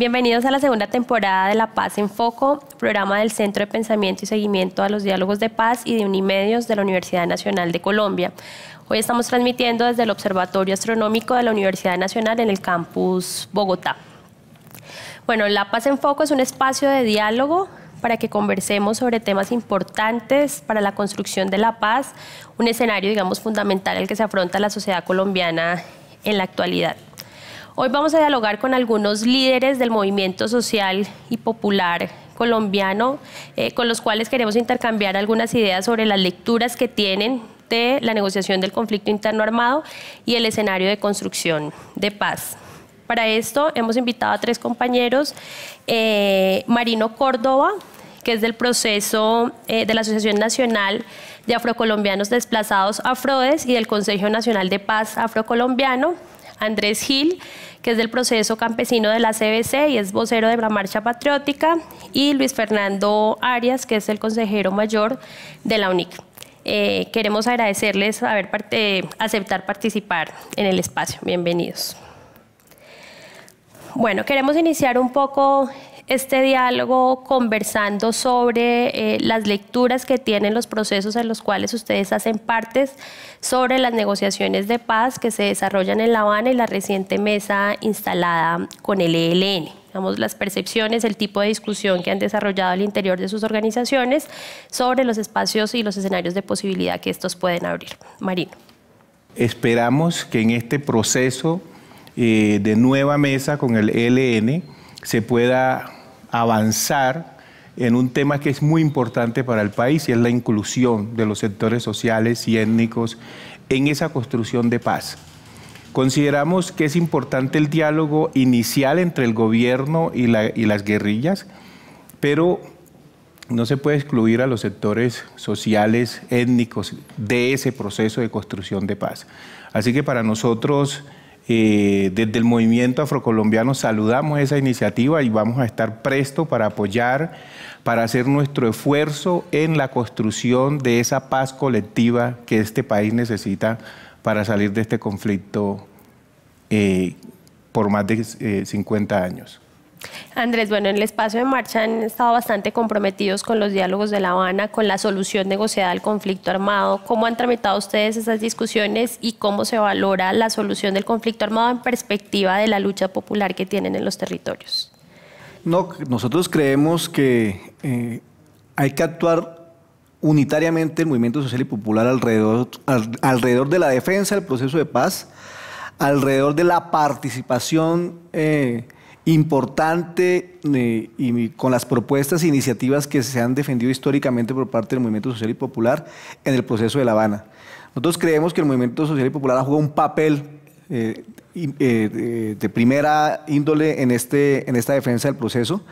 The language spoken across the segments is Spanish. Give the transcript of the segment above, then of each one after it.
Bienvenidos a la segunda temporada de La Paz en Foco, programa del Centro de Pensamiento y Seguimiento a los Diálogos de Paz y de Unimedios de la Universidad Nacional de Colombia. Hoy estamos transmitiendo desde el Observatorio Astronómico de la Universidad Nacional en el campus Bogotá. Bueno, La Paz en Foco es un espacio de diálogo para que conversemos sobre temas importantes para la construcción de la paz, un escenario, digamos, fundamental al que se afronta la sociedad colombiana en la actualidad. Hoy vamos a dialogar con algunos líderes del movimiento social y popular colombiano, eh, con los cuales queremos intercambiar algunas ideas sobre las lecturas que tienen de la negociación del conflicto interno armado y el escenario de construcción de paz. Para esto hemos invitado a tres compañeros, eh, Marino Córdoba, que es del proceso eh, de la Asociación Nacional de Afrocolombianos Desplazados Afrodes y del Consejo Nacional de Paz Afrocolombiano, Andrés Gil, que es del proceso campesino de la CBC y es vocero de la Marcha Patriótica, y Luis Fernando Arias, que es el consejero mayor de la UNIC. Eh, queremos agradecerles haber eh, aceptar participar en el espacio. Bienvenidos. Bueno, queremos iniciar un poco este diálogo conversando sobre eh, las lecturas que tienen los procesos en los cuales ustedes hacen partes, sobre las negociaciones de paz que se desarrollan en La Habana y la reciente mesa instalada con el ELN digamos, las percepciones, el tipo de discusión que han desarrollado al interior de sus organizaciones sobre los espacios y los escenarios de posibilidad que estos pueden abrir. Marino. Esperamos que en este proceso eh, de nueva mesa con el ELN se pueda avanzar en un tema que es muy importante para el país y es la inclusión de los sectores sociales y étnicos en esa construcción de paz. Consideramos que es importante el diálogo inicial entre el gobierno y, y las guerrillas, pero no se puede excluir a los sectores sociales, étnicos, de ese proceso de construcción de paz. Así que para nosotros eh, desde el movimiento afrocolombiano saludamos esa iniciativa y vamos a estar presto para apoyar, para hacer nuestro esfuerzo en la construcción de esa paz colectiva que este país necesita para salir de este conflicto eh, por más de 50 eh, años. Andrés, bueno, en el espacio de marcha han estado bastante comprometidos con los diálogos de La Habana, con la solución negociada al conflicto armado. ¿Cómo han tramitado ustedes esas discusiones y cómo se valora la solución del conflicto armado en perspectiva de la lucha popular que tienen en los territorios? No, nosotros creemos que eh, hay que actuar unitariamente el movimiento social y popular alrededor, alrededor de la defensa del proceso de paz, alrededor de la participación. Eh, importante eh, y con las propuestas e iniciativas que se han defendido históricamente por parte del movimiento social y popular en el proceso de La Habana. Nosotros creemos que el movimiento social y popular ha jugado un papel eh, eh, de primera índole en, este, en esta defensa del proceso.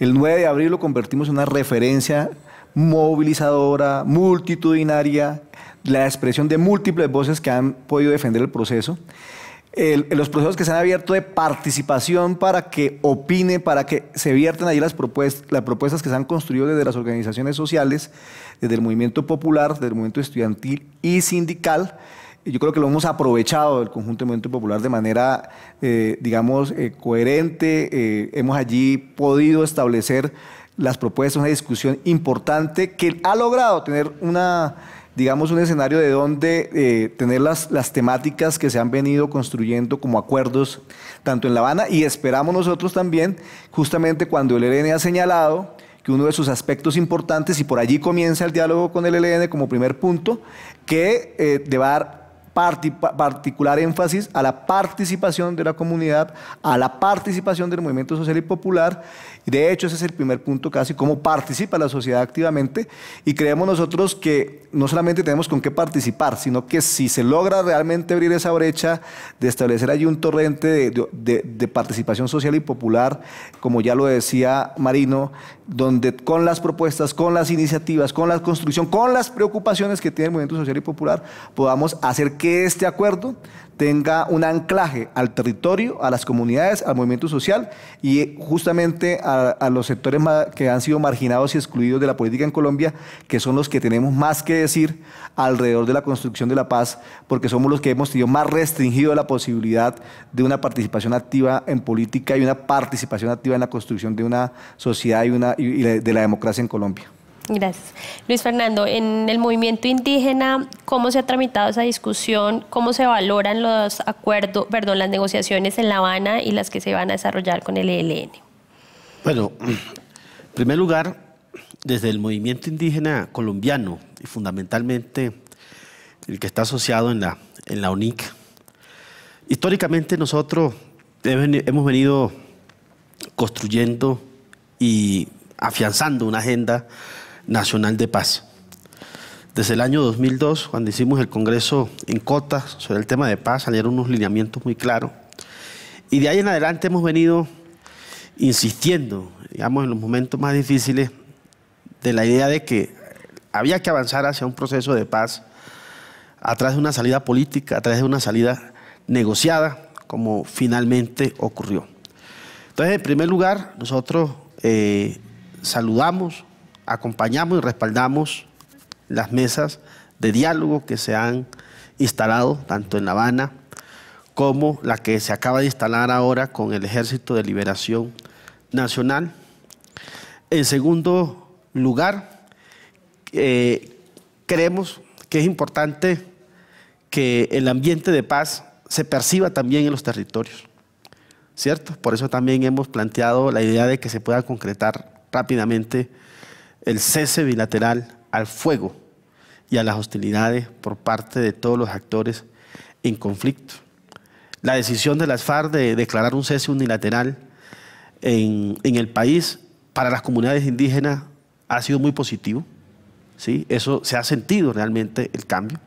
El 9 de abril lo convertimos en una referencia movilizadora, multitudinaria, la expresión de múltiples voces que han podido defender el proceso los procesos que se han abierto de participación para que opine, para que se vierten allí las propuestas, las propuestas que se han construido desde las organizaciones sociales, desde el movimiento popular, desde el movimiento estudiantil y sindical yo creo que lo hemos aprovechado el conjunto del movimiento popular de manera, eh, digamos, eh, coherente. Eh, hemos allí podido establecer las propuestas, una discusión importante que ha logrado tener una digamos, un escenario de donde eh, tener las, las temáticas que se han venido construyendo como acuerdos, tanto en La Habana, y esperamos nosotros también, justamente cuando el ELN ha señalado que uno de sus aspectos importantes, y por allí comienza el diálogo con el ELN como primer punto, que eh, deba particular énfasis a la participación de la comunidad, a la participación del movimiento social y popular. De hecho, ese es el primer punto casi, cómo participa la sociedad activamente. Y creemos nosotros que no solamente tenemos con qué participar, sino que si se logra realmente abrir esa brecha de establecer allí un torrente de, de participación social y popular, como ya lo decía Marino, donde con las propuestas, con las iniciativas, con la construcción, con las preocupaciones que tiene el movimiento social y popular, podamos hacer que este acuerdo tenga un anclaje al territorio, a las comunidades, al movimiento social y justamente a, los sectores que han sido marginados y excluidos de la política en Colombia, que son los que tenemos más que decir alrededor de la construcción de la paz, porque somos los que hemos tenido más restringido la posibilidad de una participación activa en política y una participación activa en la construcción de una sociedad y, una, y de la democracia en Colombia. Gracias. Luis Fernando, en el movimiento indígena, ¿cómo se ha tramitado esa discusión? ¿Cómo se valoran los acuerdos, perdón, las negociaciones en La Habana y las que se van a desarrollar con el ELN? Bueno, en primer lugar, desde el movimiento indígena colombiano y fundamentalmente el que está asociado en la, en la UNIC, históricamente nosotros hemos venido construyendo y afianzando una agenda Nacional de Paz. Desde el año 2002, cuando hicimos el Congreso en Cota sobre el tema de paz, salieron unos lineamientos muy claros. Y de ahí en adelante hemos venido insistiendo, digamos, en los momentos más difíciles, de la idea de que había que avanzar hacia un proceso de paz a través de una salida política, a través de una salida negociada, como finalmente ocurrió. Entonces, en primer lugar, nosotros eh, saludamos acompañamos y respaldamos las mesas de diálogo que se han instalado tanto en La Habana como la que se acaba de instalar ahora con el Ejército de Liberación Nacional. En segundo lugar, eh, creemos que es importante que el ambiente de paz se perciba también en los territorios, ¿cierto? Por eso también hemos planteado la idea de que se pueda concretar rápidamente el cese bilateral al fuego y a las hostilidades por parte de todos los actores en conflicto. La decisión de las FARC de declarar un cese unilateral en, el país para las comunidades indígenas ha sido muy positivo. ¿sí? Eso se ha sentido realmente el cambio.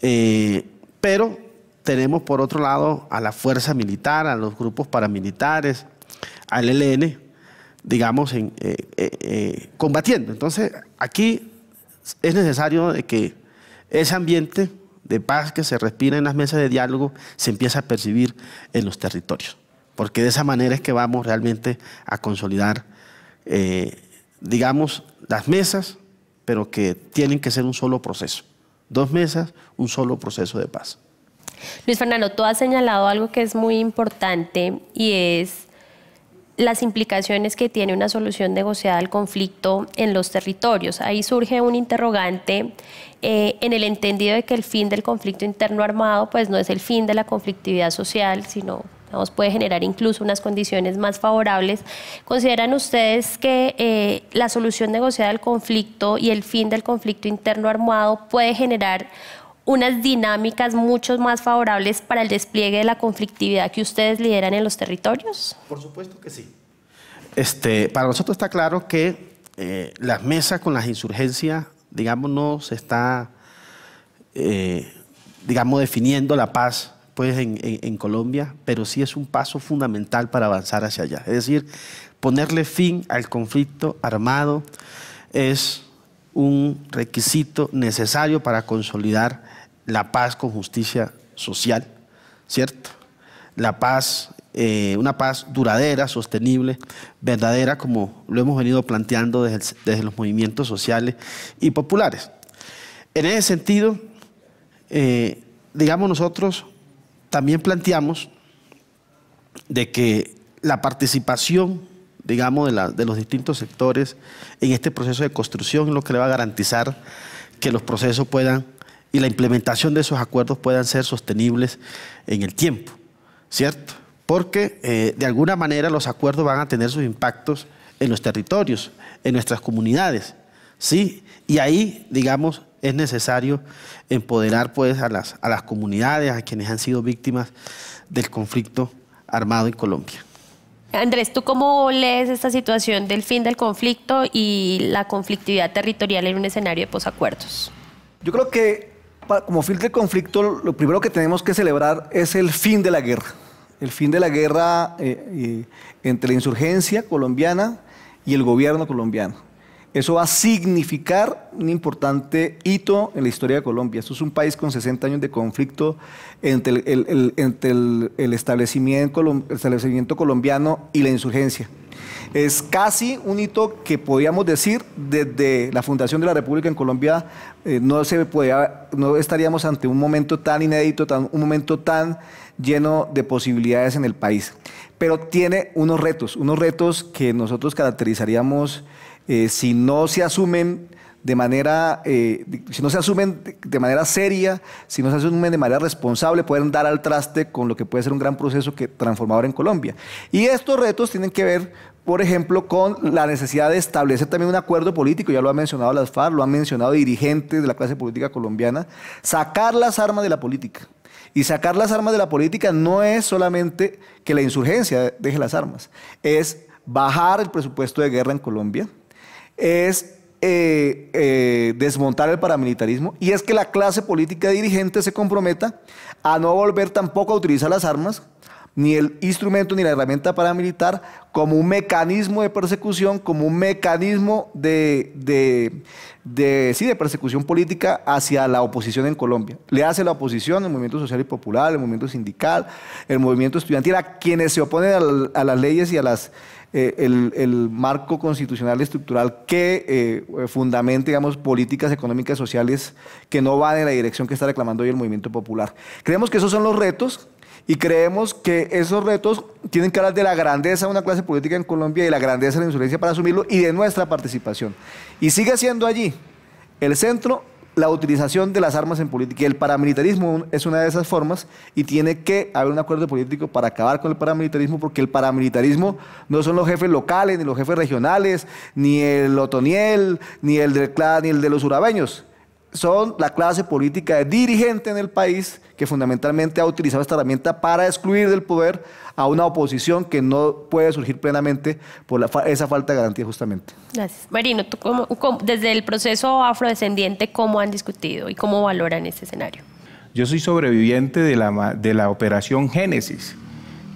Eh, pero tenemos por otro lado a la fuerza militar, a los grupos paramilitares, al ELN, digamos, en, eh, eh, eh, combatiendo. Entonces, aquí es necesario de que ese ambiente de paz que se respira en las mesas de diálogo se empiece a percibir en los territorios, porque de esa manera es que vamos realmente a consolidar, digamos, las mesas, pero que tienen que ser un solo proceso. Dos mesas, un solo proceso de paz. Luis Fernando, tú has señalado algo que es muy importante y es las implicaciones que tiene una solución negociada al conflicto en los territorios. Ahí surge un interrogante eh, en el entendido de que el fin del conflicto interno armado pues no es el fin de la conflictividad social, sino puede generar incluso unas condiciones más favorables. ¿Consideran ustedes que eh, la solución negociada al conflicto y el fin del conflicto interno armado puede generar unas dinámicas mucho más favorables para el despliegue de la conflictividad que ustedes lideran en los territorios? Por supuesto que sí. Este, para nosotros está claro que eh, las mesas con las insurgencias, digamos, no se está, eh, digamos, definiendo la paz pues, en Colombia, pero sí es un paso fundamental para avanzar hacia allá. Es decir, ponerle fin al conflicto armado es un requisito necesario para consolidar la paz con justicia social, ¿cierto? La paz, eh, una paz duradera, sostenible, verdadera, como lo hemos venido planteando desde, los movimientos sociales y populares. En ese sentido, eh, digamos nosotros, también planteamos de que la participación, digamos, de, de, los distintos sectores en este proceso de construcción es lo que le va a garantizar que los procesos puedan y la implementación de esos acuerdos puedan ser sostenibles en el tiempo, ¿cierto? Porque eh, de alguna manera los acuerdos van a tener sus impactos en los territorios, en nuestras comunidades, ¿sí? Y ahí, digamos, es necesario empoderar pues a las, a las comunidades, a quienes han sido víctimas del conflicto armado en Colombia. Andrés, ¿tú cómo lees esta situación del fin del conflicto y la conflictividad territorial en un escenario de posacuerdos? Yo creo que como filtro de conflicto, lo primero que tenemos que celebrar es el fin de la guerra. El fin de la guerra eh, eh, entre la insurgencia colombiana y el gobierno colombiano. Eso va a significar un importante hito en la historia de Colombia. Esto es un país con 60 años de conflicto entre el, establecimiento colombiano y la insurgencia. Es casi un hito que podríamos decir desde la fundación de la República en Colombia eh, no, se podía, no estaríamos ante un momento tan inédito, tan, un momento tan lleno de posibilidades en el país. Pero tiene unos retos, unos retos que nosotros caracterizaríamos eh, si no se asumen de manera, eh, si no se asumen de manera seria, si no se asumen de manera responsable, pueden dar al traste con lo que puede ser un gran proceso que, transformador en Colombia. Y estos retos tienen que ver, por ejemplo, con la necesidad de establecer también un acuerdo político, ya lo ha mencionado las FARC, lo han mencionado dirigentes de la clase política colombiana, sacar las armas de la política. Y sacar las armas de la política no es solamente que la insurgencia deje las armas, es bajar el presupuesto de guerra en Colombia, es eh, eh, desmontar el paramilitarismo y es que la clase política dirigente se comprometa a no volver tampoco a utilizar las armas, ni el instrumento ni la herramienta paramilitar como un mecanismo de persecución, como un mecanismo de, persecución política hacia la oposición en Colombia. Le hace la oposición, el movimiento social y popular, el movimiento sindical, el movimiento estudiantil, a quienes se oponen a las leyes y a las eh, el, marco constitucional estructural que fundamenta, eh, fundamente, digamos, políticas económicas sociales que no van en la dirección que está reclamando hoy el movimiento popular. Creemos que esos son los retos y creemos que esos retos tienen que hablar de la grandeza de una clase política en Colombia y la grandeza de la insurgencia para asumirlo y de nuestra participación. Y sigue siendo allí el centro la utilización de las armas en política. El paramilitarismo es una de esas formas y tiene que haber un acuerdo político para acabar con el paramilitarismo, porque el paramilitarismo no son los jefes locales, ni los jefes regionales, ni el Otoniel, ni el, del de, ni el de los urabeños son la clase política de dirigente en el país que fundamentalmente ha utilizado esta herramienta para excluir del poder a una oposición que no puede surgir plenamente por esa falta de garantía justamente. Gracias. Marino, desde el proceso afrodescendiente, ¿cómo han discutido y cómo valoran este escenario? Yo soy sobreviviente de la, de la operación Génesis,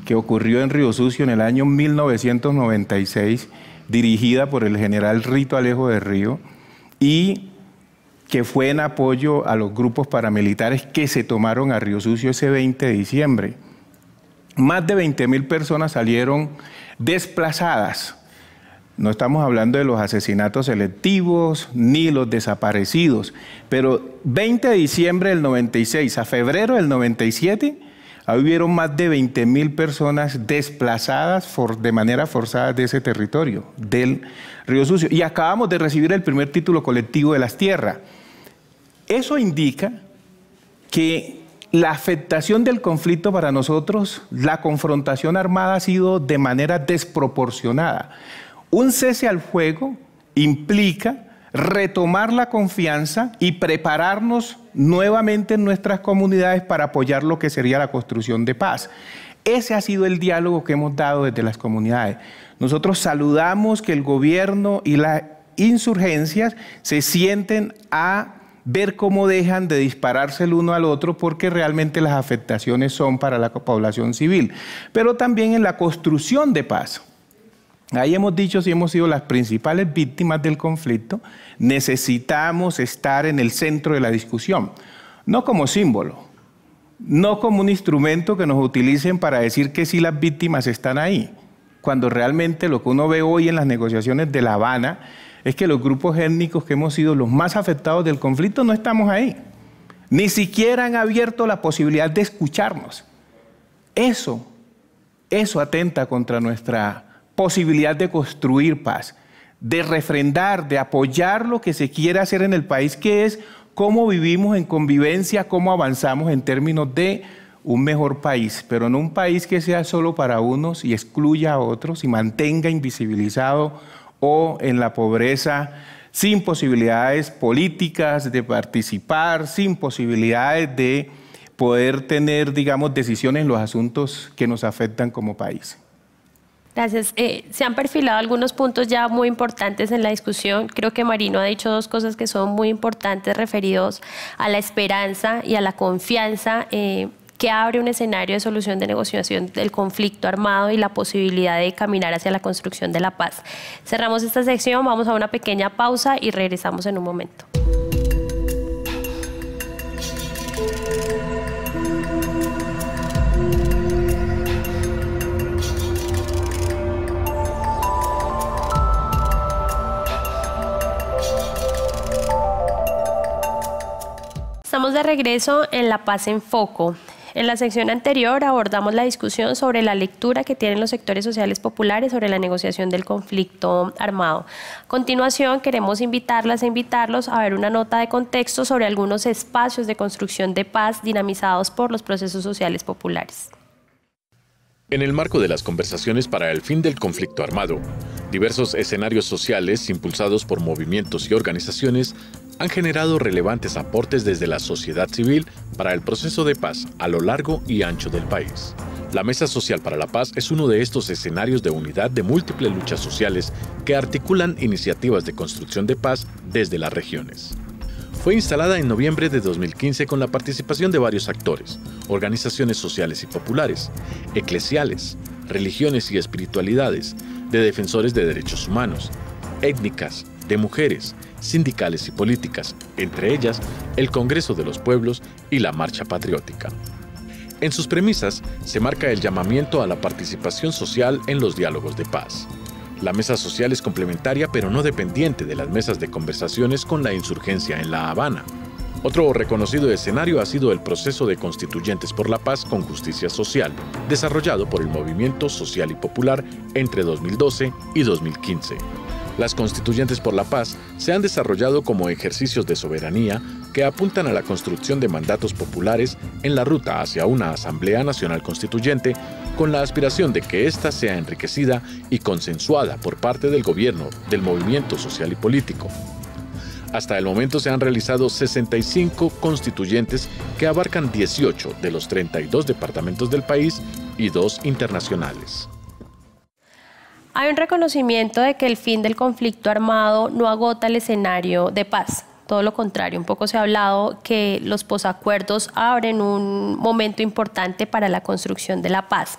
que ocurrió en Río Sucio en el año 1996, dirigida por el general Rito Alejo de Río, y que fue en apoyo a los grupos paramilitares que se tomaron a Río Sucio ese 20 de diciembre. Más de 20 mil personas salieron desplazadas. No estamos hablando de los asesinatos selectivos ni los desaparecidos, pero 20 de diciembre del 96 a febrero del 97 hubieron más de 20 mil personas desplazadas de manera forzada de ese territorio, del Río Sucio. Y acabamos de recibir el primer título colectivo de las tierras. Eso indica que la afectación del conflicto para nosotros, la confrontación armada ha sido de manera desproporcionada. Un cese al fuego implica retomar la confianza y prepararnos nuevamente en nuestras comunidades para apoyar lo que sería la construcción de paz. Ese ha sido el diálogo que hemos dado desde las comunidades. Nosotros saludamos que el gobierno y las insurgencias se sienten a ver cómo dejan de dispararse el uno al otro porque realmente las afectaciones son para la población civil, pero también en la construcción de paz. Ahí hemos dicho si hemos sido las principales víctimas del conflicto, necesitamos estar en el centro de la discusión, no como símbolo, no como un instrumento que nos utilicen para decir que sí las víctimas están ahí, cuando realmente lo que uno ve hoy en las negociaciones de La Habana es que los grupos étnicos que hemos sido los más afectados del conflicto no estamos ahí. Ni siquiera han abierto la posibilidad de escucharnos. Eso, eso atenta contra nuestra posibilidad de construir paz, de refrendar, de apoyar lo que se quiere hacer en el país, que es cómo vivimos en convivencia, cómo avanzamos en términos de un mejor país, pero no un país que sea solo para unos y excluya a otros y mantenga invisibilizado o en la pobreza sin posibilidades políticas de participar, sin posibilidades de poder tener, digamos, decisiones en los asuntos que nos afectan como país. Gracias. Eh, se han perfilado algunos puntos ya muy importantes en la discusión. Creo que Marino ha dicho dos cosas que son muy importantes referidos a la esperanza y a la confianza. Eh, que abre un escenario de solución de negociación del conflicto armado y la posibilidad de caminar hacia la construcción de la paz. Cerramos esta sección, vamos a una pequeña pausa y regresamos en un momento. Estamos de regreso en La Paz en Foco. En la sección anterior abordamos la discusión sobre la lectura que tienen los sectores sociales populares sobre la negociación del conflicto armado. A continuación, queremos invitarlas e invitarlos a ver una nota de contexto sobre algunos espacios de construcción de paz dinamizados por los procesos sociales populares. En el marco de las conversaciones para el fin del conflicto armado, diversos escenarios sociales impulsados por movimientos y organizaciones han generado relevantes aportes desde la sociedad civil para el proceso de paz a lo largo y ancho del país. La Mesa Social para la Paz es uno de estos escenarios de unidad de múltiples luchas sociales que articulan iniciativas de construcción de paz desde las regiones. Fue instalada en noviembre de 2015 con la participación de varios actores, organizaciones sociales y populares, eclesiales, religiones y espiritualidades, de defensores de derechos humanos, étnicas, de mujeres, sindicales y políticas, entre ellas el Congreso de los Pueblos y la Marcha Patriótica. En sus premisas se marca el llamamiento a la participación social en los diálogos de paz. La mesa social es complementaria pero no dependiente de las mesas de conversaciones con la insurgencia en La Habana. Otro reconocido escenario ha sido el proceso de constituyentes por la paz con justicia social, desarrollado por el Movimiento Social y Popular entre 2012 y 2015. Las constituyentes por la paz se han desarrollado como ejercicios de soberanía que apuntan a la construcción de mandatos populares en la ruta hacia una Asamblea Nacional Constituyente con la aspiración de que ésta sea enriquecida y consensuada por parte del gobierno, del movimiento social y político. Hasta el momento se han realizado 65 constituyentes que abarcan 18 de los 32 departamentos del país y dos internacionales. Hay un reconocimiento de que el fin del conflicto armado no agota el escenario de paz, todo lo contrario. Un poco se ha hablado que los posacuerdos abren un momento importante para la construcción de la paz.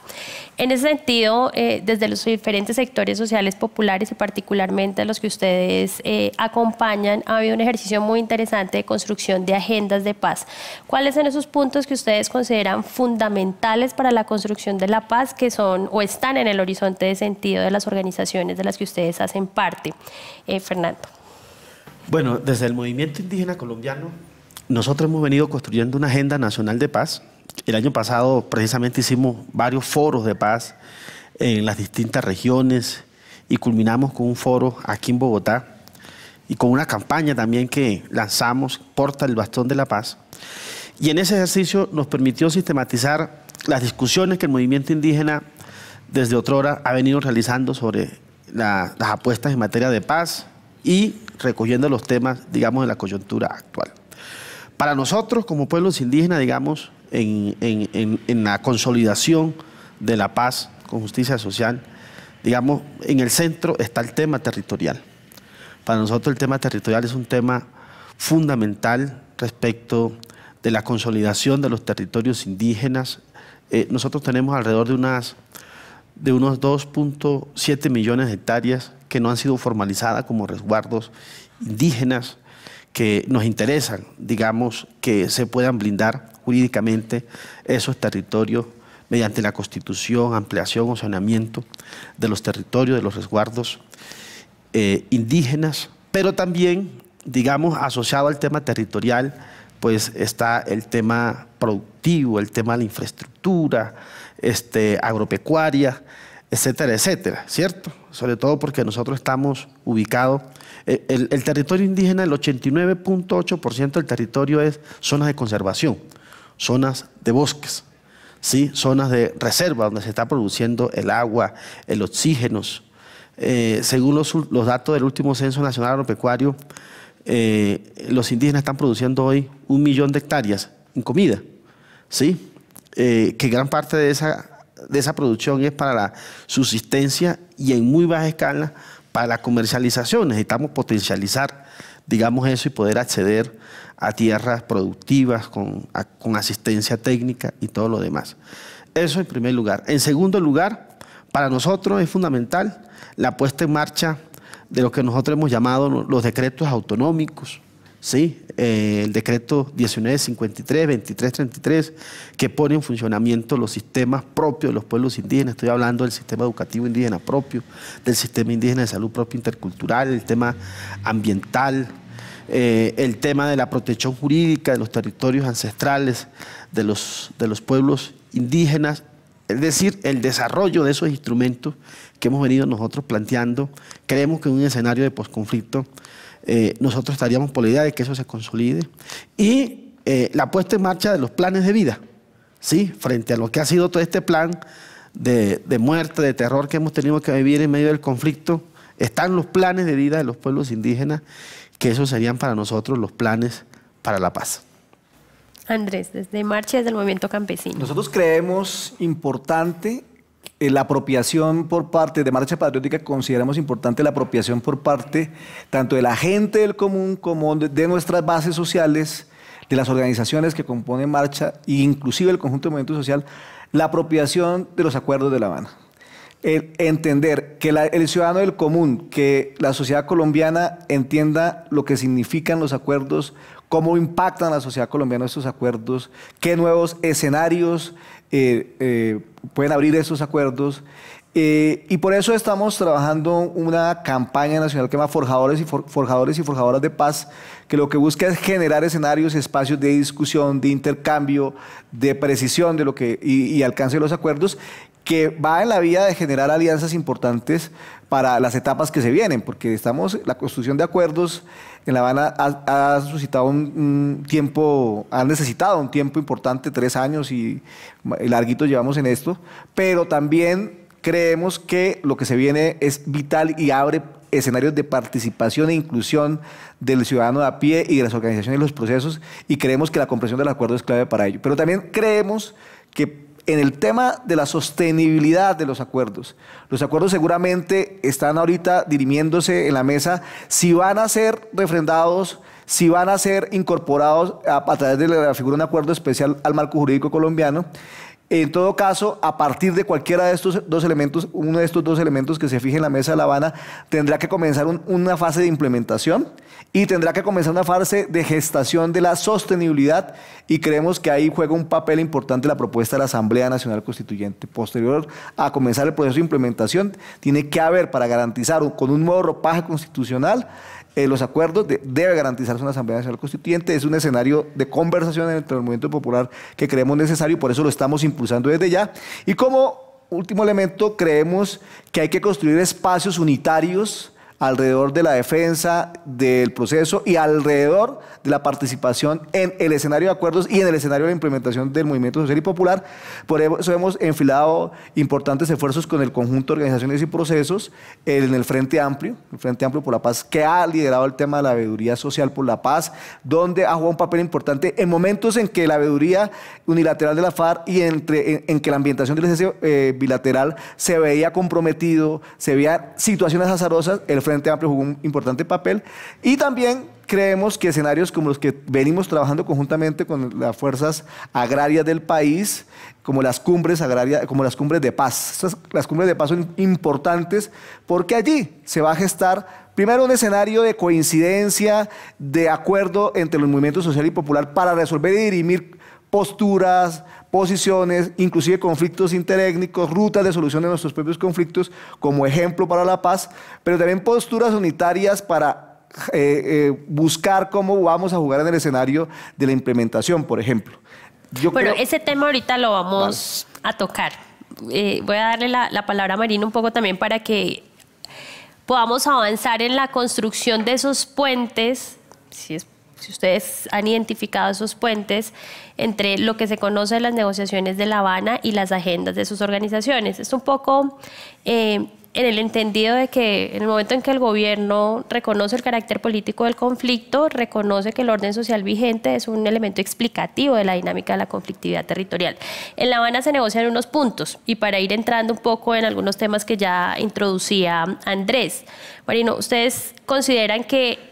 En ese sentido, eh, desde los diferentes sectores sociales populares y particularmente los que ustedes eh, acompañan, ha habido un ejercicio muy interesante de construcción de agendas de paz. ¿Cuáles son esos puntos que ustedes consideran fundamentales para la construcción de la paz que son o están en el horizonte de sentido de las organizaciones de las que ustedes hacen parte? Eh, Fernando. Bueno, desde el movimiento indígena colombiano, nosotros hemos venido construyendo una agenda nacional de paz. El año pasado precisamente hicimos varios foros de paz en las distintas regiones y culminamos con un foro aquí en Bogotá y con una campaña también que lanzamos, Porta el Bastón de la Paz. Y en ese ejercicio nos permitió sistematizar las discusiones que el movimiento indígena desde otrora ha venido realizando sobre las apuestas en materia de paz y recogiendo los temas, digamos, de la coyuntura actual. Para nosotros, como pueblos indígenas, digamos, en, la consolidación de la paz con justicia social, digamos, en el centro está el tema territorial. Para nosotros el tema territorial es un tema fundamental respecto de la consolidación de los territorios indígenas. Eh, nosotros tenemos alrededor de unas de unos 2.7 millones de hectáreas que no han sido formalizadas como resguardos indígenas que nos interesan, digamos, que se puedan blindar jurídicamente esos territorios mediante la constitución, ampliación o saneamiento de los territorios, de los resguardos eh, indígenas, pero también, digamos, asociado al tema territorial, pues está el tema productivo, el tema de la infraestructura, este, agropecuaria, etcétera, etcétera, ¿cierto? Sobre todo porque nosotros estamos ubicados, eh, el, territorio indígena, el 89.8% del territorio es zonas de conservación, zonas de bosques, ¿sí? zonas de reserva donde se está produciendo el agua, el oxígeno. Eh, según los, datos del último Censo Nacional Agropecuario, eh, los indígenas están produciendo hoy un millón de hectáreas en comida, ¿sí? Eh, que gran parte de esa, de esa producción es para la subsistencia y en muy baja escala para la comercialización. Necesitamos potencializar, digamos eso, y poder acceder a tierras productivas con, con asistencia técnica y todo lo demás. Eso en primer lugar. En segundo lugar, para nosotros es fundamental la puesta en marcha de lo que nosotros hemos llamado los decretos autonómicos, ¿sí? Eh, el decreto 1953, 2333, que pone en funcionamiento los sistemas propios de los pueblos indígenas. Estoy hablando del sistema educativo indígena propio, del sistema indígena de salud propio intercultural, el tema ambiental, eh, el tema de la protección jurídica de los territorios ancestrales de los, de los pueblos indígenas es decir, el desarrollo de esos instrumentos que hemos venido nosotros planteando, creemos que en un escenario de posconflicto eh, nosotros estaríamos por la idea de que eso se consolide. Y eh, la puesta en marcha de los planes de vida, ¿sí? frente a lo que ha sido todo este plan de, de muerte, de terror que hemos tenido que vivir en medio del conflicto, están los planes de vida de los pueblos indígenas, que esos serían para nosotros los planes para la paz. Andrés, desde Marcha, desde el movimiento campesino. Nosotros creemos importante eh, la apropiación por parte de Marcha Patriótica, consideramos importante la apropiación por parte tanto de la gente del común como de nuestras bases sociales, de las organizaciones que componen Marcha e inclusive el conjunto de movimiento social, la apropiación de los acuerdos de La Habana. entender que el ciudadano del común, que la sociedad colombiana entienda lo que significan los acuerdos cómo impactan a la sociedad colombiana estos acuerdos, qué nuevos escenarios eh, eh, pueden abrir estos acuerdos. Eh, y por eso estamos trabajando una campaña nacional que se llama Forjadores y, Forjadores y Forjadoras de Paz, que lo que busca es generar escenarios, espacios de discusión, de intercambio, de precisión de lo que, y, y alcance de los acuerdos, que va en la vía de generar alianzas importantes para las etapas que se vienen, porque estamos, la construcción de acuerdos en La Habana ha, ha suscitado un, tiempo, ha necesitado un tiempo importante, tres años y, y larguitos llevamos en esto, pero también creemos que lo que se viene es vital y abre escenarios de participación e inclusión del ciudadano a pie y de las organizaciones y los procesos, y creemos que la comprensión del acuerdo es clave para ello. Pero también creemos que en el tema de la sostenibilidad de los acuerdos. Los acuerdos seguramente están ahorita dirimiéndose en la mesa si van a ser refrendados, si van a ser incorporados a, través de la figura de un acuerdo especial al marco jurídico colombiano. En todo caso, a partir de cualquiera de estos dos elementos, uno de estos dos elementos que se fije en la mesa de La Habana, tendrá que comenzar una fase de implementación y tendrá que comenzar una fase de gestación de la sostenibilidad y creemos que ahí juega un papel importante la propuesta de la Asamblea Nacional Constituyente. Posterior a comenzar el proceso de implementación, tiene que haber para garantizar con un nuevo ropaje constitucional eh, los acuerdos, de, debe garantizarse una Asamblea Nacional Constituyente, es un escenario de conversación entre el movimiento popular que creemos necesario por eso lo estamos impulsando desde ya. Y como último elemento, creemos que hay que construir espacios unitarios alrededor de la defensa del proceso y alrededor de la participación en el escenario de acuerdos y en el escenario de implementación del movimiento social y popular. Por eso hemos enfilado importantes esfuerzos con el conjunto de organizaciones y procesos en el Frente Amplio, el Frente Amplio por la Paz, que ha liderado el tema de la veeduría social por la paz, donde ha jugado un papel importante en momentos en que la veeduría unilateral de la FARC y entre, en, que la ambientación del ejercicio eh, bilateral se veía comprometido, se veían situaciones azarosas, el Amplio jugó un importante papel. Y también creemos que escenarios como los que venimos trabajando conjuntamente con las fuerzas agrarias del país, como las cumbres agrarias, como las cumbres de paz. las cumbres de paz son importantes porque allí se va a gestar primero un escenario de coincidencia, de acuerdo entre los movimientos social y popular para resolver y dirimir posturas, posiciones, inclusive conflictos interétnicos, rutas de solución de nuestros propios conflictos como ejemplo para la paz, pero también posturas unitarias para eh, eh, buscar cómo vamos a jugar en el escenario de la implementación, por ejemplo. Pero ese tema ahorita lo vamos a tocar. Eh, voy a darle la, palabra a Marina un poco también para que podamos avanzar en la construcción de esos puentes, si es si ustedes han identificado esos puentes entre lo que se conoce de las negociaciones de La Habana y las agendas de sus organizaciones. Es un poco eh, en el entendido de que en el momento en que el gobierno reconoce el carácter político del conflicto, reconoce que el orden social vigente es un elemento explicativo de la dinámica de la conflictividad territorial. En La Habana se negocian unos puntos y para ir entrando un poco en algunos temas que ya introducía Andrés, Marino, ¿ustedes consideran que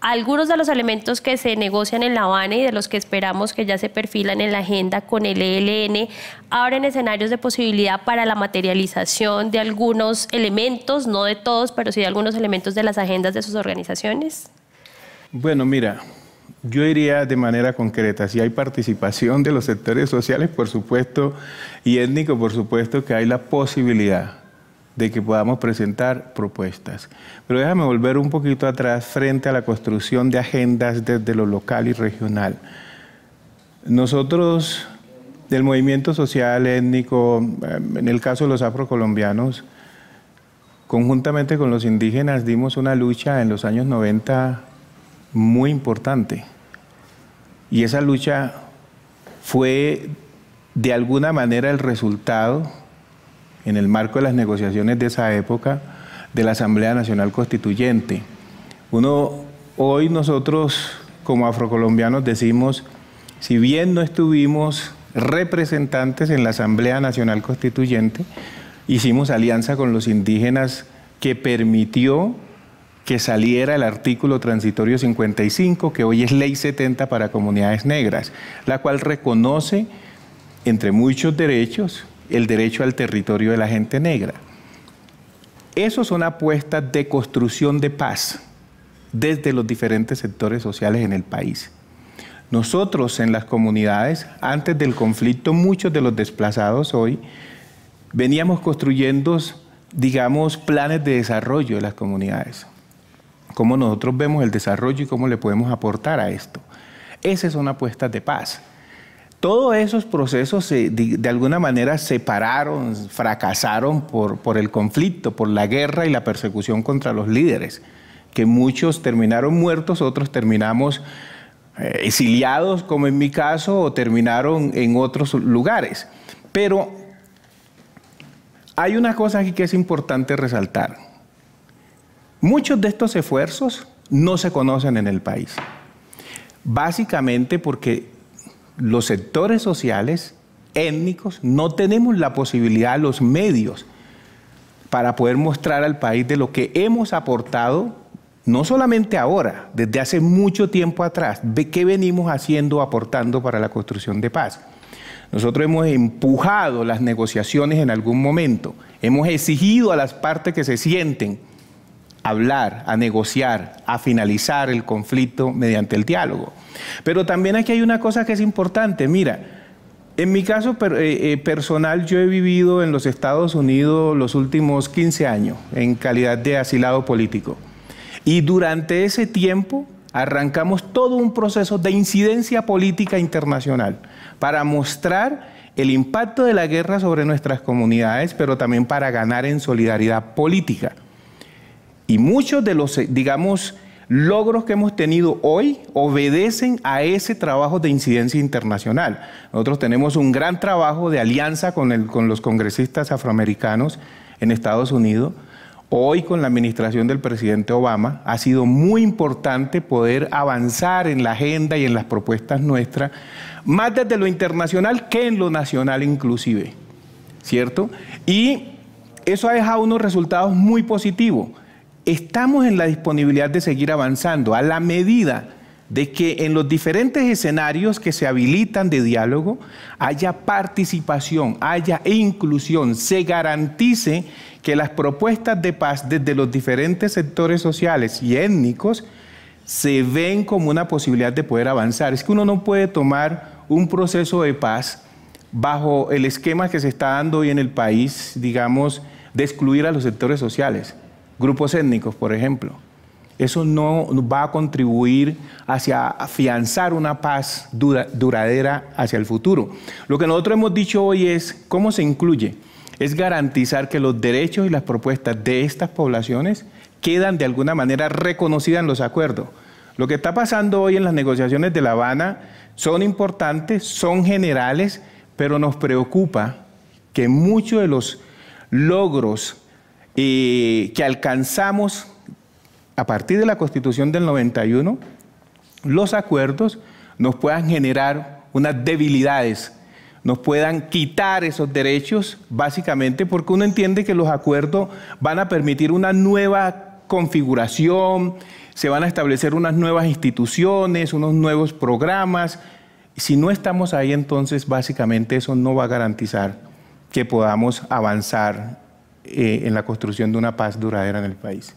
algunos de los elementos que se negocian en La Habana y de los que esperamos que ya se perfilan en la agenda con el ELN abren escenarios de posibilidad para la materialización de algunos elementos, no de todos, pero sí de algunos elementos de las agendas de sus organizaciones. Bueno, mira, yo diría de manera concreta, si hay participación de los sectores sociales, por supuesto, y étnico, por supuesto que hay la posibilidad de que podamos presentar propuestas. Pero déjame volver un poquito atrás frente a la construcción de agendas desde lo local y regional. Nosotros, del movimiento social, étnico, em, en el caso de los afrocolombianos, conjuntamente con los indígenas dimos una lucha en los años 90 muy importante. Y esa lucha fue de alguna manera el resultado en el marco de las negociaciones de esa época de la Asamblea Nacional Constituyente. Uno, hoy nosotros como afrocolombianos decimos, si bien no estuvimos representantes en la Asamblea Nacional Constituyente, hicimos alianza con los indígenas que permitió que saliera el artículo transitorio 55, que hoy es ley 70 para comunidades negras, la cual reconoce, entre muchos derechos, el derecho al territorio de la gente negra. Esas son apuestas de construcción de paz desde los diferentes sectores sociales en el país. Nosotros en las comunidades, antes del conflicto, muchos de los desplazados hoy veníamos construyendo, digamos, planes de desarrollo de las comunidades. Cómo nosotros vemos el desarrollo y cómo le podemos aportar a esto. Esas son apuestas de paz. Todos esos procesos de, alguna manera se separaron, fracasaron por, el conflicto, por la guerra y la persecución contra los líderes, que muchos terminaron muertos, otros terminamos eh, exiliados, como en mi caso, o terminaron en otros lugares. Pero hay una cosa aquí que es importante resaltar. Muchos de estos esfuerzos no se conocen en el país, básicamente porque los sectores sociales, étnicos, no tenemos la posibilidad, los medios, para poder mostrar al país de lo que hemos aportado, no solamente ahora, desde hace mucho tiempo atrás, de qué venimos haciendo, aportando para la construcción de paz. Nosotros hemos empujado las negociaciones en algún momento, hemos exigido a las partes que se sienten hablar, a negociar, a finalizar el conflicto mediante el diálogo. Pero también aquí hay una cosa que es importante, mira, en mi caso eh, eh, personal, yo he vivido en los Estados Unidos los últimos 15 años en calidad de asilado político. Y durante ese tiempo arrancamos todo un proceso de incidencia política internacional para mostrar el impacto de la guerra sobre nuestras comunidades, pero también para ganar en solidaridad política. Y muchos de los, eh, digamos, logros que hemos tenido hoy obedecen a ese trabajo de incidencia internacional. Nosotros tenemos un gran trabajo de alianza con, los congresistas afroamericanos en Estados Unidos. Hoy con la administración del presidente Obama ha sido muy importante poder avanzar en la agenda y en las propuestas nuestras, más desde lo internacional que en lo nacional inclusive, ¿cierto? Y eso ha dejado unos resultados muy positivos estamos en la disponibilidad de seguir avanzando a la medida de que en los diferentes escenarios que se habilitan de diálogo haya participación, haya inclusión, se garantice que las propuestas de paz desde los diferentes sectores sociales y étnicos se ven como una posibilidad de poder avanzar. Es que uno no puede tomar un proceso de paz bajo el esquema que se está dando hoy en el país, digamos, de excluir a los sectores sociales grupos étnicos, por ejemplo. Eso no va a contribuir hacia afianzar una paz duradera hacia el futuro. Lo que nosotros hemos dicho hoy es cómo se incluye. Es garantizar que los derechos y las propuestas de estas poblaciones quedan de alguna manera reconocidas en los acuerdos. Lo que está pasando hoy en las negociaciones de La Habana son importantes, son generales, pero nos preocupa que muchos de los logros que alcanzamos a partir de la Constitución del 91, los acuerdos nos puedan generar unas debilidades, nos puedan quitar esos derechos, básicamente porque uno entiende que los acuerdos van a permitir una nueva configuración, se van a establecer unas nuevas instituciones, unos nuevos programas. Si no estamos ahí, entonces básicamente eso no va a garantizar que podamos avanzar eh, en la construcción de una paz duradera en el país.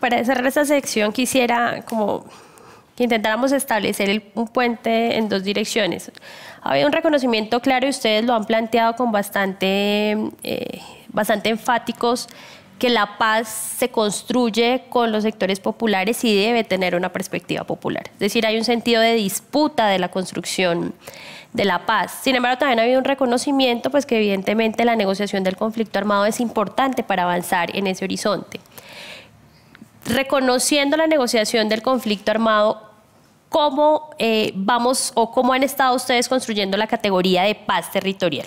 Para cerrar esta sección quisiera como que intentáramos establecer un puente en dos direcciones. Había un reconocimiento claro y ustedes lo han planteado con bastante, eh, bastante enfáticos que la paz se construye con los sectores populares y debe tener una perspectiva popular. Es decir, hay un sentido de disputa de la construcción de la paz. Sin embargo, también ha habido un reconocimiento pues, que evidentemente la negociación del conflicto armado es importante para avanzar en ese horizonte. Reconociendo la negociación del conflicto armado, ¿cómo eh, vamos o cómo han estado ustedes construyendo la categoría de paz territorial?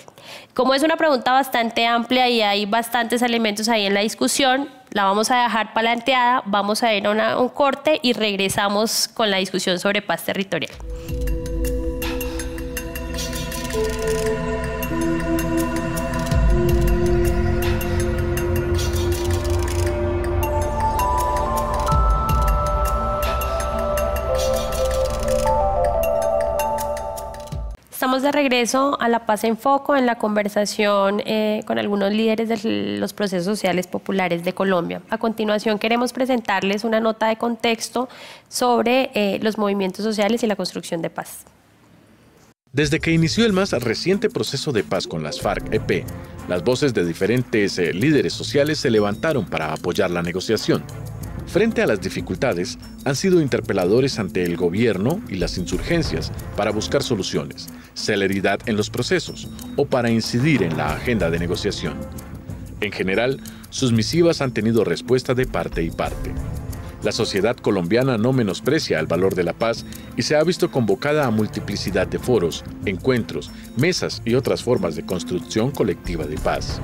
Como es una pregunta bastante amplia y hay bastantes elementos ahí en la discusión, la vamos a dejar planteada, vamos a ir a un corte y regresamos con la discusión sobre paz territorial. Estamos de regreso a La Paz en Foco en la conversación eh, con algunos líderes de los procesos sociales populares de Colombia. A continuación queremos presentarles una nota de contexto sobre eh, los movimientos sociales y la construcción de paz. Desde que inició el más reciente proceso de paz con las FARC-EP, las voces de diferentes eh, líderes sociales se levantaron para apoyar la negociación. Frente a las dificultades, han sido interpeladores ante el gobierno y las insurgencias para buscar soluciones, celeridad en los procesos o para incidir en la agenda de negociación. En general, sus misivas han tenido respuesta de parte y parte. La sociedad colombiana no menosprecia el valor de la paz y se ha visto convocada a multiplicidad de foros, encuentros, mesas y otras formas de construcción colectiva de paz.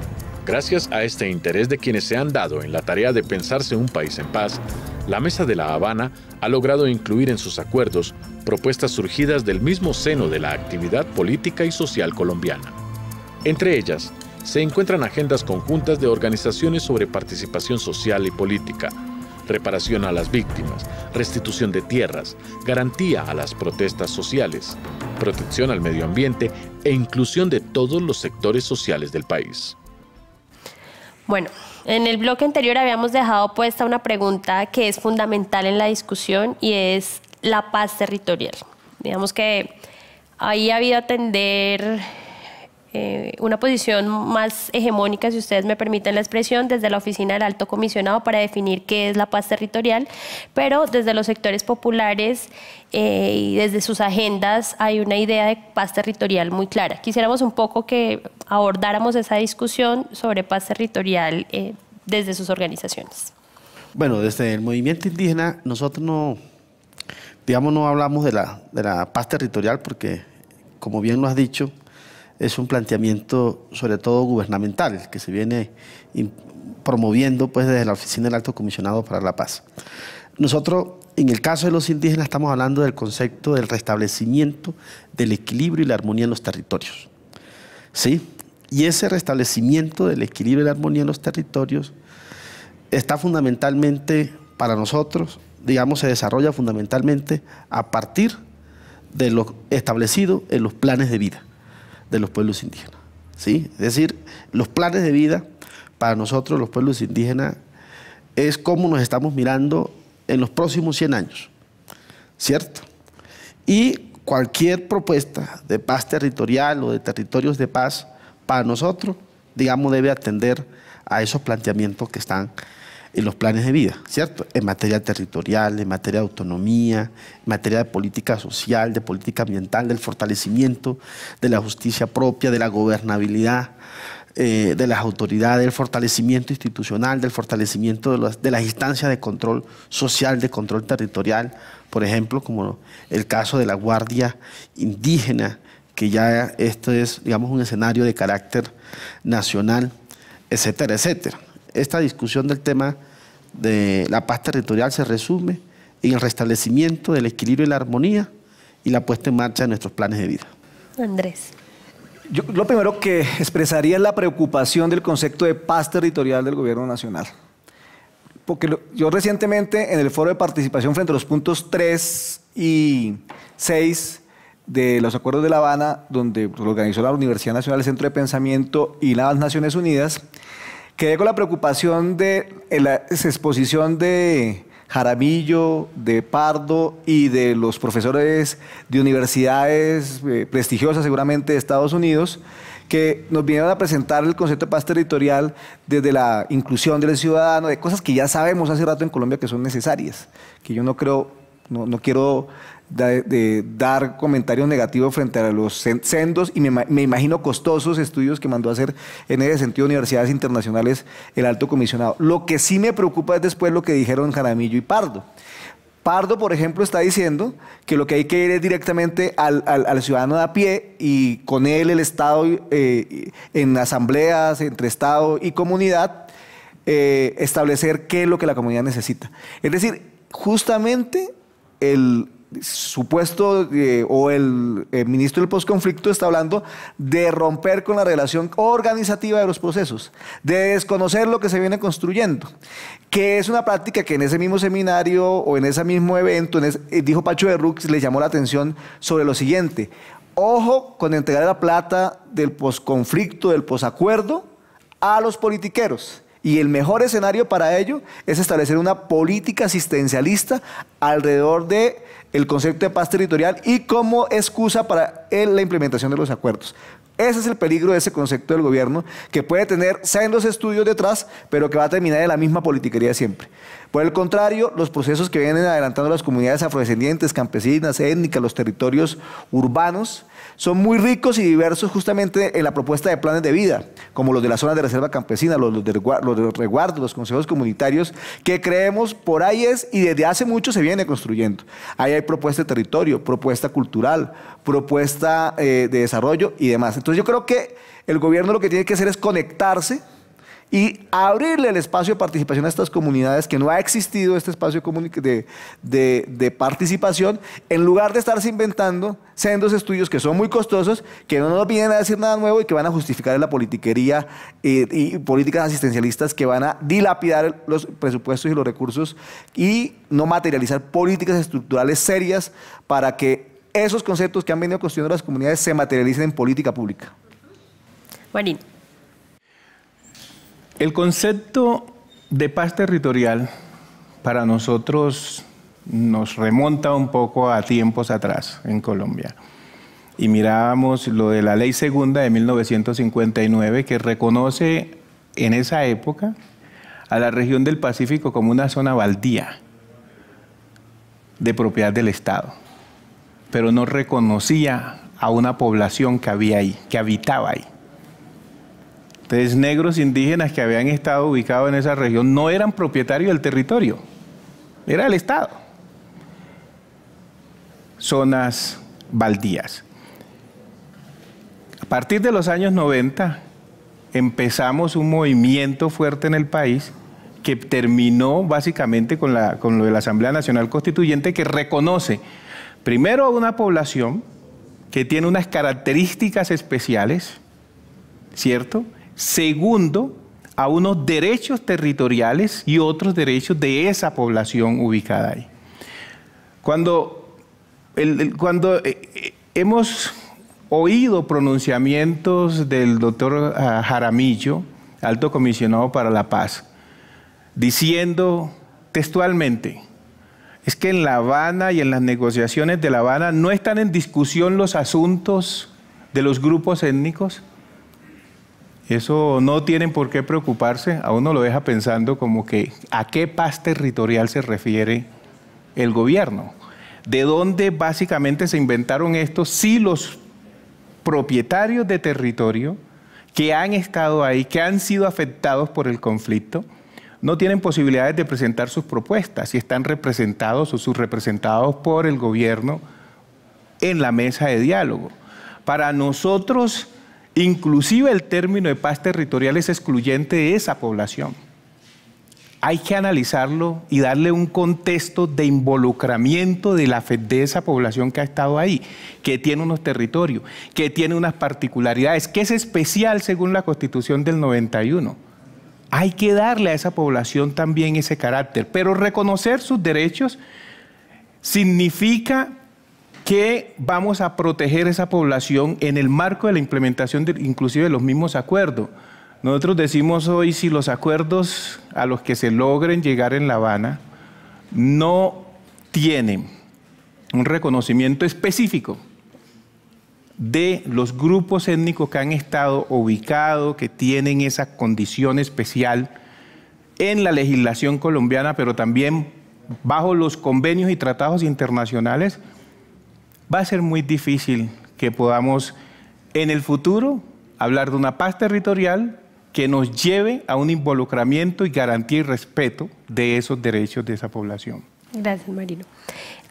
Gracias a este interés de quienes se han dado en la tarea de pensarse un país en paz, la Mesa de la Habana ha logrado incluir en sus acuerdos propuestas surgidas del mismo seno de la actividad política y social colombiana. Entre ellas, se encuentran agendas conjuntas de organizaciones sobre participación social y política, reparación a las víctimas, restitución de tierras, garantía a las protestas sociales, protección al medio ambiente e inclusión de todos los sectores sociales del país. Bueno, en el bloque anterior habíamos dejado puesta una pregunta que es fundamental en la discusión y es la paz territorial. Digamos que ahí ha habido atender eh, una posición más hegemónica, si ustedes me permiten la expresión, desde la oficina del alto comisionado para definir qué es la paz territorial, pero desde los sectores populares eh, y desde sus agendas hay una idea de paz territorial muy clara. Quisiéramos un poco que abordáramos esa discusión sobre paz territorial eh, desde sus organizaciones. Bueno, desde el movimiento indígena nosotros no, digamos, no hablamos de la, de la paz territorial porque, como bien lo has dicho, es un planteamiento sobre todo gubernamental que se viene promoviendo pues, desde la Oficina del Alto Comisionado para la Paz. Nosotros, en el caso de los indígenas, estamos hablando del concepto del restablecimiento del equilibrio y la armonía en los territorios. ¿Sí? Y ese restablecimiento del equilibrio y la armonía en los territorios está fundamentalmente para nosotros, digamos, se desarrolla fundamentalmente a partir de lo establecido en los planes de vida de los pueblos indígenas. ¿sí? Es decir, los planes de vida para nosotros, los pueblos indígenas, es cómo nos estamos mirando en los próximos 100 años. ¿Cierto? Y cualquier propuesta de paz territorial o de territorios de paz para nosotros, digamos, debe atender a esos planteamientos que están en los planes de vida, ¿cierto? En materia territorial, en materia de autonomía, en materia de política social, de política ambiental, del fortalecimiento de la justicia propia, de la gobernabilidad, eh, de las autoridades, del fortalecimiento institucional, del fortalecimiento de, de las instancias de control social, de control territorial, por ejemplo, como el caso de la Guardia Indígena, que ya esto es, digamos, un escenario de carácter nacional, etcétera, etcétera esta discusión del tema de la paz territorial se resume en el restablecimiento del equilibrio y la armonía y la puesta en marcha de nuestros planes de vida. Andrés. lo primero que expresaría es la preocupación del concepto de paz territorial del gobierno nacional. Porque yo recientemente en el foro de participación frente a los puntos 3 y 6 de los acuerdos de La Habana, donde lo organizó la Universidad Nacional, el Centro de Pensamiento y las Naciones Unidas, Quedé con la preocupación de la exposición de Jaramillo, de Pardo y de los profesores de universidades eh, prestigiosas seguramente de Estados Unidos que nos vinieron a presentar el concepto de paz territorial desde la inclusión del ciudadano, de cosas que ya sabemos hace rato en Colombia que son necesarias, que yo no creo, no, no quiero de, dar comentarios negativos frente a los sendos y me, imagino costosos estudios que mandó a hacer en ese sentido universidades internacionales el alto comisionado. Lo que sí me preocupa es después lo que dijeron Jaramillo y Pardo. Pardo, por ejemplo, está diciendo que lo que hay que ir es directamente al, ciudadano de a pie y con él el Estado eh, en asambleas entre Estado y comunidad eh, establecer qué es lo que la comunidad necesita. Es decir, justamente el, supuesto eh, o el, eh, ministro del posconflicto está hablando de romper con la relación organizativa de los procesos, de desconocer lo que se viene construyendo, que es una práctica que en ese mismo seminario o en ese mismo evento, en eh, dijo Pacho de Rux, le llamó la atención sobre lo siguiente, ojo con entregar la plata del posconflicto, del posacuerdo a los politiqueros. Y el mejor escenario para ello es establecer una política asistencialista alrededor de el concepto de paz territorial y como excusa para eh, la implementación de los acuerdos. Ese es el peligro de ese concepto del gobierno, que puede tener los estudios detrás, pero que va a terminar en la misma politiquería de siempre. Por el contrario, los procesos que vienen adelantando las comunidades afrodescendientes, campesinas, étnicas, los territorios urbanos, son muy ricos y diversos justamente en la propuesta de planes de vida, como los de las zonas de reserva campesina, los, de, los los reguardos, los consejos comunitarios, que creemos por ahí es y desde hace mucho se viene construyendo. Ahí hay propuesta de territorio, propuesta cultural, propuesta eh, de desarrollo y demás. Entonces yo creo que el gobierno lo que tiene que hacer es conectarse y abrirle el espacio de participación a estas comunidades que no ha existido este espacio de, de, participación, en lugar de estarse inventando sendos estudios que son muy costosos, que no nos vienen a decir nada nuevo y que van a justificar la politiquería eh, y políticas asistencialistas que van a dilapidar los presupuestos y los recursos y no materializar políticas estructurales serias para que esos conceptos que han venido construyendo las comunidades se materialicen en política pública. Bueno. El concepto de paz territorial para nosotros nos remonta un poco a tiempos atrás en Colombia. Y mirábamos lo de la ley segunda de 1959 que reconoce en esa época a la región del Pacífico como una zona baldía de propiedad del Estado, pero no reconocía a una población que había ahí, que habitaba ahí. Entonces, negros indígenas que habían estado ubicados en esa región no eran propietarios del territorio, era el Estado. Zonas baldías. A partir de los años 90 empezamos un movimiento fuerte en el país que terminó básicamente con, con lo de la Asamblea Nacional Constituyente que reconoce primero a una población que tiene unas características especiales, ¿cierto? Segundo, a unos derechos territoriales y otros derechos de esa población ubicada ahí. Cuando, eh, eh, hemos oído pronunciamientos del doctor ah, Jaramillo, alto comisionado para la paz, diciendo textualmente, es que en La Habana y en las negociaciones de La Habana no están en discusión los asuntos de los grupos étnicos, eso no tienen por qué preocuparse, a uno lo deja pensando como que a qué paz territorial se refiere el gobierno, de dónde básicamente se inventaron esto si los propietarios de territorio que han estado ahí, que han sido afectados por el conflicto, no tienen posibilidades de presentar sus propuestas, si están representados o subrepresentados por el gobierno en la mesa de diálogo. Para nosotros Inclusive el término de paz territorial es excluyente de esa población. Hay que analizarlo y darle un contexto de involucramiento de, la, de esa población que ha estado ahí, que tiene unos territorios, que tiene unas particularidades, que es especial según la Constitución del 91. Hay que darle a esa población también ese carácter, pero reconocer sus derechos significa que vamos a proteger esa población en el marco de la implementación inclusive de los mismos acuerdos. Nosotros decimos hoy si los acuerdos a los que se logren llegar en La Habana no tienen un reconocimiento específico de los grupos étnicos que han estado ubicados, que tienen esa condición especial en la legislación colombiana, pero también bajo los convenios y tratados internacionales, va a ser muy difícil que podamos en el futuro hablar de una paz territorial que nos lleve a un involucramiento y garantía y respeto de esos derechos de esa población. Gracias, Marino.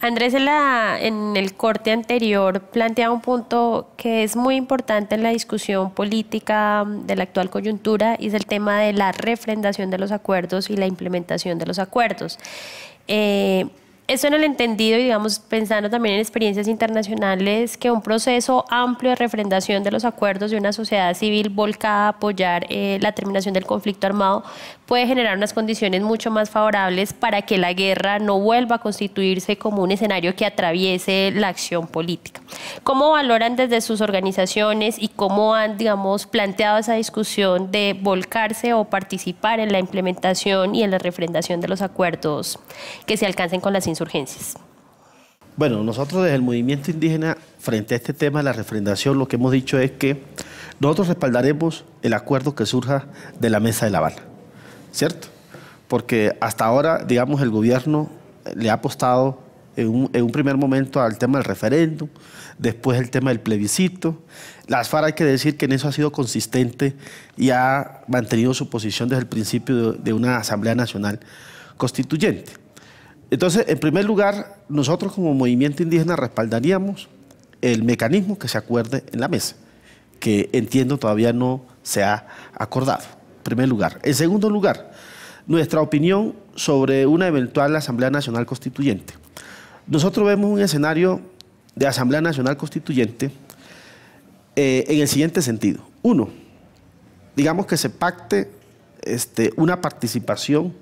Andrés, en, el corte anterior plantea un punto que es muy importante en la discusión política de la actual coyuntura y es el tema de la refrendación de los acuerdos y la implementación de los acuerdos. Eh, eso en el entendido y digamos pensando también en experiencias internacionales que un proceso amplio de refrendación de los acuerdos de una sociedad civil volcada a apoyar eh, la terminación del conflicto armado puede generar unas condiciones mucho más favorables para que la guerra no vuelva a constituirse como un escenario que atraviese la acción política. ¿Cómo valoran desde sus organizaciones y cómo han, digamos, planteado esa discusión de volcarse o participar en la implementación y en la refrendación de los acuerdos que se alcancen con las insurgencias? Bueno, nosotros desde el movimiento indígena, frente a este tema de la refrendación, lo que hemos dicho es que nosotros respaldaremos el acuerdo que surja de la Mesa de La Habana. ¿cierto? Porque hasta ahora, digamos, el gobierno le ha apostado en un, primer momento al tema del referéndum, después el tema del plebiscito. Las FARC hay que decir que en eso ha sido consistente y ha mantenido su posición desde el principio de una Asamblea Nacional Constituyente. Entonces, en primer lugar, nosotros como movimiento indígena respaldaríamos el mecanismo que se acuerde en la mesa, que entiendo todavía no se ha acordado primer lugar. En segundo lugar, nuestra opinión sobre una eventual Asamblea Nacional Constituyente. Nosotros vemos un escenario de Asamblea Nacional Constituyente eh, en el siguiente sentido. Uno, digamos que se pacte este, una participación,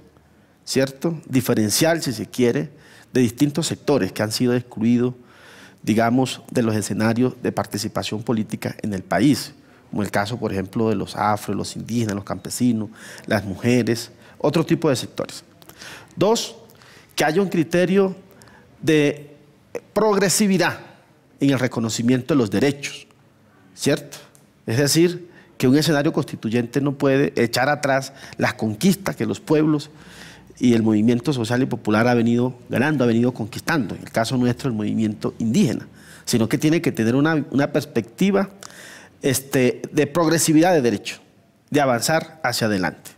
¿cierto? Diferencial, si se quiere, de distintos sectores que han sido excluidos, digamos, de los escenarios de participación política en el país como el caso, por ejemplo, de los afro, los indígenas, los campesinos, las mujeres, otro tipo de sectores. Dos, que haya un criterio de progresividad en el reconocimiento de los derechos, ¿cierto? Es decir, que un escenario constituyente no puede echar atrás las conquistas que los pueblos y el movimiento social y popular ha venido ganando, ha venido conquistando, en el caso nuestro el movimiento indígena, sino que tiene que tener una, una perspectiva este, de progresividad de derecho, de avanzar hacia adelante.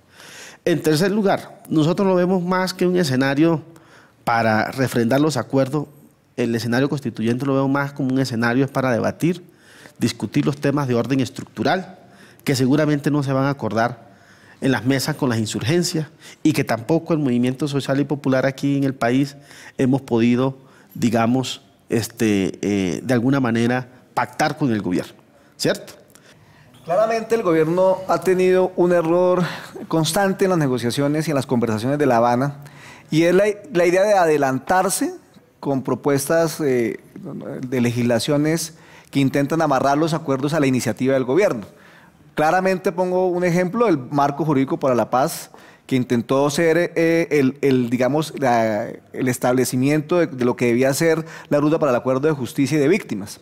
En tercer lugar, nosotros lo vemos más que un escenario para refrendar los acuerdos, el escenario constituyente lo vemos más como un escenario para debatir, discutir los temas de orden estructural, que seguramente no se van a acordar en las mesas con las insurgencias y que tampoco el movimiento social y popular aquí en el país hemos podido, digamos, este, eh, de alguna manera pactar con el gobierno. ¿cierto? Claramente el gobierno ha tenido un error constante en las negociaciones y en las conversaciones de La Habana, y es la, idea de adelantarse con propuestas eh, de legislaciones que intentan amarrar los acuerdos a la iniciativa del gobierno. Claramente pongo un ejemplo, el marco jurídico para la paz, que intentó ser eh, el, digamos, el establecimiento de, lo que debía ser la ruta para el acuerdo de justicia y de víctimas.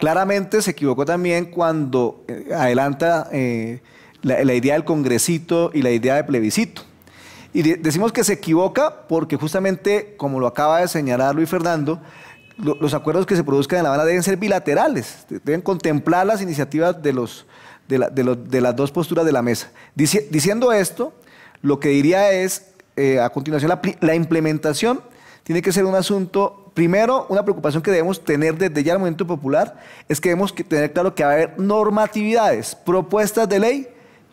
Claramente se equivocó también cuando eh, adelanta eh, la, idea del congresito y la idea de plebiscito. Y decimos que se equivoca porque justamente, como lo acaba de señalar Luis Fernando, los acuerdos que se produzcan en La Habana deben ser bilaterales, deben contemplar las iniciativas de, los, de, los, de las dos posturas de la mesa. diciendo esto, lo que diría es, eh, a continuación, la implementación tiene que ser un asunto, primero, una preocupación que debemos tener desde ya el momento popular, es que debemos tener claro que va a haber normatividades, propuestas de ley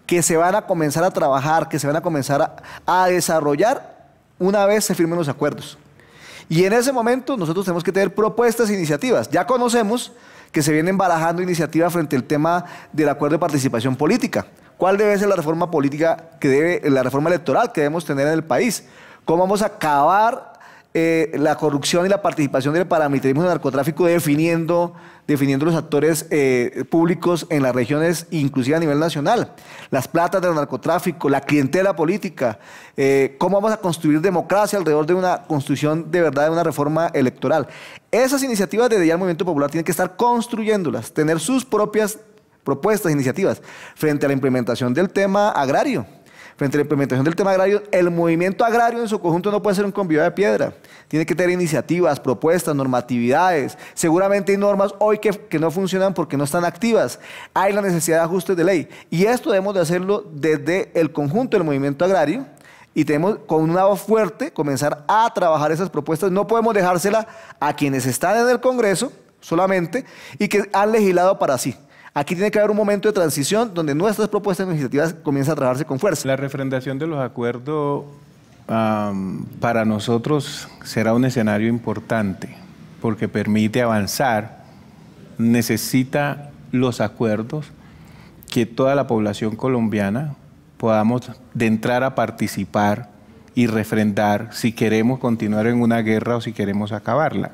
que se van a comenzar a trabajar, que se van a comenzar a, desarrollar una vez se firmen los acuerdos. Y en ese momento nosotros tenemos que tener propuestas e iniciativas. Ya conocemos que se vienen barajando iniciativas frente al tema del acuerdo de participación política. ¿Cuál debe ser la reforma política que debe, la reforma electoral que debemos tener en el país? ¿Cómo vamos a acabar eh, la corrupción y la participación del paramilitarismo del narcotráfico definiendo, definiendo los actores eh, públicos en las regiones, inclusive a nivel nacional. Las platas del narcotráfico, la clientela política. Eh, ¿Cómo vamos a construir democracia alrededor de una construcción de verdad de una reforma electoral? Esas iniciativas desde ya el Movimiento Popular tienen que estar construyéndolas, tener sus propias propuestas, iniciativas, frente a la implementación del tema agrario. Frente a la implementación del tema agrario, el movimiento agrario en su conjunto no puede ser un convivio de piedra. Tiene que tener iniciativas, propuestas, normatividades. Seguramente hay normas hoy que, no funcionan porque no están activas. Hay la necesidad de ajustes de ley. Y esto debemos de hacerlo desde el conjunto del movimiento agrario, y tenemos con una voz fuerte comenzar a trabajar esas propuestas. No podemos dejársela a quienes están en el Congreso solamente y que han legislado para sí. Aquí tiene que haber un momento de transición donde nuestras propuestas legislativas iniciativas comienzan a trabajarse con fuerza. La refrendación de los acuerdos para nosotros será un escenario importante porque permite avanzar, necesita los acuerdos que toda la población colombiana podamos de entrar a participar y refrendar si queremos continuar en una guerra o si queremos acabarla.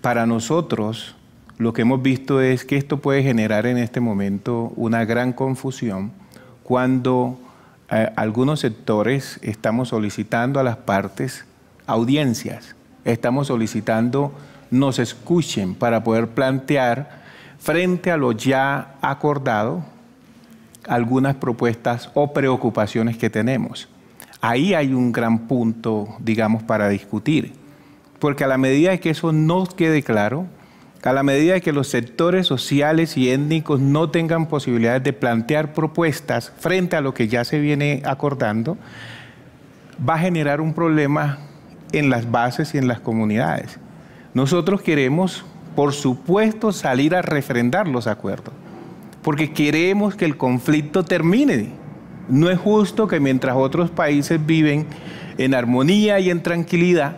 Para nosotros, lo que hemos visto es que esto puede generar en este momento una gran confusión cuando eh, algunos sectores estamos solicitando a las partes audiencias, estamos solicitando nos escuchen para poder plantear frente a lo ya acordado algunas propuestas o preocupaciones que tenemos. Ahí hay un gran punto, digamos, para discutir, porque a la medida de que eso no quede claro, a la medida que los sectores sociales y étnicos no tengan posibilidades de plantear propuestas frente a lo que ya se viene acordando, va a generar un problema en las bases y en las comunidades. Nosotros queremos, por supuesto, salir a refrendar los acuerdos, porque queremos que el conflicto termine. No es justo que mientras otros países viven en armonía y en tranquilidad,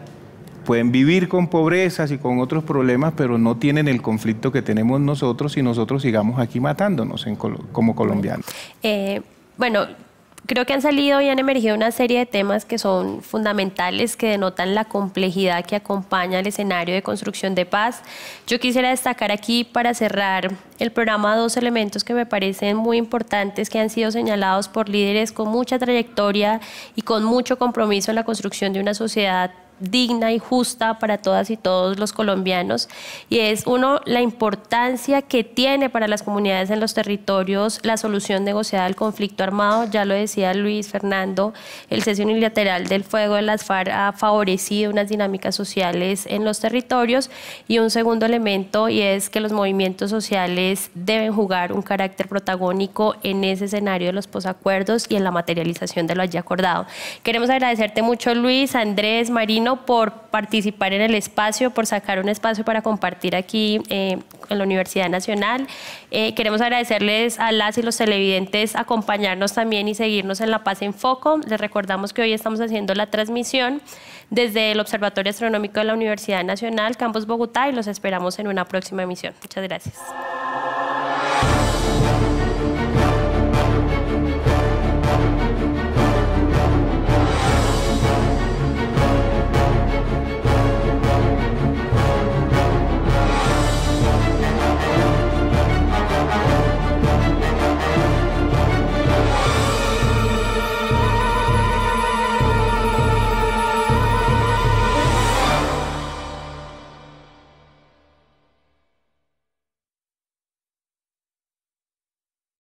pueden vivir con pobrezas y con otros problemas, pero no tienen el conflicto que tenemos nosotros si nosotros sigamos aquí matándonos como colombianos. Eh, bueno, creo que han salido y han emergido una serie de temas que son fundamentales, que denotan la complejidad que acompaña el escenario de construcción de paz. Yo quisiera destacar aquí para cerrar el programa dos elementos que me parecen muy importantes, que han sido señalados por líderes con mucha trayectoria y con mucho compromiso en la construcción de una sociedad digna y justa para todas y todos los colombianos y es uno la importancia que tiene para las comunidades en los territorios la solución negociada al conflicto armado, ya lo decía Luis Fernando, el cese unilateral del fuego de las FARC ha favorecido unas dinámicas sociales en los territorios y un segundo elemento y es que los movimientos sociales deben jugar un carácter protagónico en ese escenario de los posacuerdos y en la materialización de lo allí acordado. Queremos agradecerte mucho Luis, Andrés, Marino por participar en el espacio, por sacar un espacio para compartir aquí eh, en la Universidad Nacional. Eh, queremos agradecerles a las y los televidentes acompañarnos también y seguirnos en La Paz en Foco. Les recordamos que hoy estamos haciendo la transmisión desde el Observatorio Astronómico de la Universidad Nacional, Campos Bogotá, y los esperamos en una próxima emisión. Muchas gracias.